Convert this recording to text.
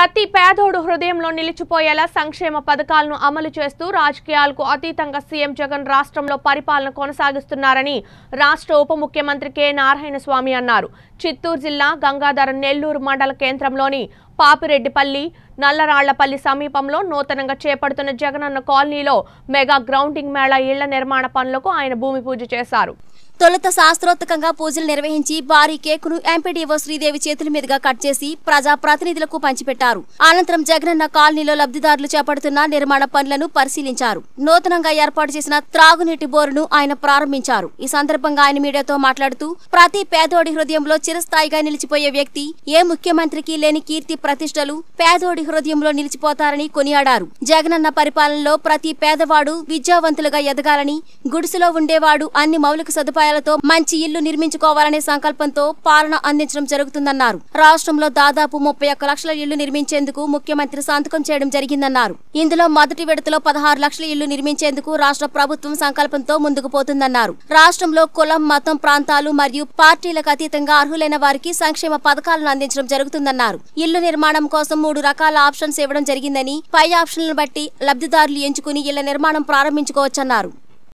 ప్రతి పేదోడు హృదయంలో నిలిచిపోయేలా సంక్షేమ పథకాలను అమలు చేస్తూ రాజకీయాలకు అతీతంగా సీఎం జగన్ రాష్ట్రంలో పరిపాలన కొనసాగిస్తున్నారని రాష్ట్ర ఉప ముఖ్యమంత్రి కె నారాయణస్వామి అన్నారు చిత్తూరు జిల్లా గంగాధర నెల్లూరు మండల కేంద్రంలోని పాపిరెడ్డిపల్లి నల్లరాళ్లపల్లి సమీపంలో నూతనంగా చేపడుతున్న జగనన్న కాలనీలో మెగా గ్రౌండింగ్ మేళా ఇళ్ల నిర్మాణ పనులకు ఆయన భూమి పూజ చేశారు తొలుత శాస్త్రోత్తకంగా పూజలు నిర్వహించి భారీ కేకును ఎంపీడీఓ శ్రీదేవి చేతుల మీదుగా కట్ చేసి ప్రజా ప్రతినిధులకు పంచిపెట్టారు అనంతరం జగనన్న కాలనీలో లబ్ధిదారులు చేపడుతున్న నిర్మాణ పనులను పరిశీలించారు నూతనంగా ఏర్పాటు చేసిన త్రాగునీటి బోరును ఆయన ప్రారంభించారు ఈ సందర్భంగా ఆయన మీడియాతో మాట్లాడుతూ ప్రతి పేదోడి హృదయంలో చిరస్థాయిగా నిలిచిపోయే వ్యక్తి ఏ ముఖ్యమంత్రికి లేని కీర్తి ప్రతిష్టలు పేదోడి హృదయంలో నిలిచిపోతారని కొనియాడారు జగనన్న పరిపాలనలో ప్రతి పేదవాడు విద్యావంతులుగా ఎదగాలని గుడిసెలో ఉండేవాడు అన్ని మౌలిక సదుపాయాలు సదుపాయాలతో మంచి ఇల్లు నిర్మించుకోవాలనే సంకల్పంతో పాలన అందించడం జరుగుతుందన్నారు రాష్ట్రంలో దాదాపు ముప్పై ఒక్క లక్షల ఇళ్లు నిర్మించేందుకు ముఖ్యమంత్రి సంతకం చేయడం జరిగిందన్నారు ఇందులో మొదటి విడతలో పదహారు లక్షల ఇళ్లు నిర్మించేందుకు రాష్ట్ర ప్రభుత్వం సంకల్పంతో ముందుకు పోతుందన్నారు రాష్ట్రంలో కులం మతం ప్రాంతాలు మరియు పార్టీలకు అతీతంగా అర్హులైన వారికి సంక్షేమ పథకాలను అందించడం జరుగుతుందన్నారు ఇల్లు నిర్మాణం కోసం మూడు రకాల ఆప్షన్స్ ఇవ్వడం జరిగిందని పై ఆప్షన్లను బట్టి లబ్ధిదారులు ఎంచుకుని ఇళ్ల నిర్మాణం ప్రారంభించుకోవచ్చన్నారు